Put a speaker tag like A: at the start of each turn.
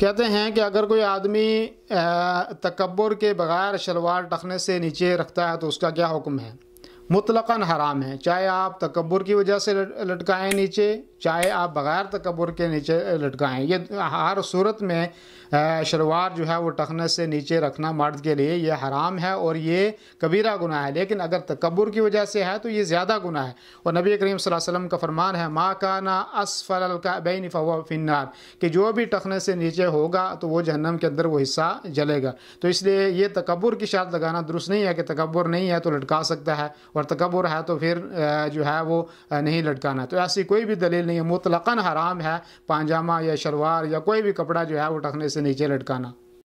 A: कहते हैं कि अगर कोई आदमी तकबर के बग़ैर शलवार टखने से नीचे रखता है तो उसका क्या हुक्म है मुतलकन हराम है चाहे आप तकबर की वजह से लटकाएं नीचे चाहे आप बग़ैर तकबर के नीचे लटकाएं ये हर सूरत में शलवार जो है वो टखने से नीचे रखना मर्द के लिए ये हराम है और ये कबीरा गुना है लेकिन अगर तकबर की वजह से है तो ये ज़्यादा गुना है और नबी करीम वसल्लम का फरमान है माँ का ना असफल का बेन फिनार कि जो भी टखने से नीचे होगा तो वो जहन्नम के अंदर वो हिस्सा जलेगा तो इसलिए ये तकबर की शायद लगाना दुरुस्त नहीं है कि तकबर नहीं है तो लटका सकता है पर तकबर है तो फिर जो है वो नहीं लटकाना तो ऐसी कोई भी दलील नहीं है मुतलकन हराम है पांजामा या शलवार या कोई भी कपड़ा जो है वो टखने से नीचे लटकाना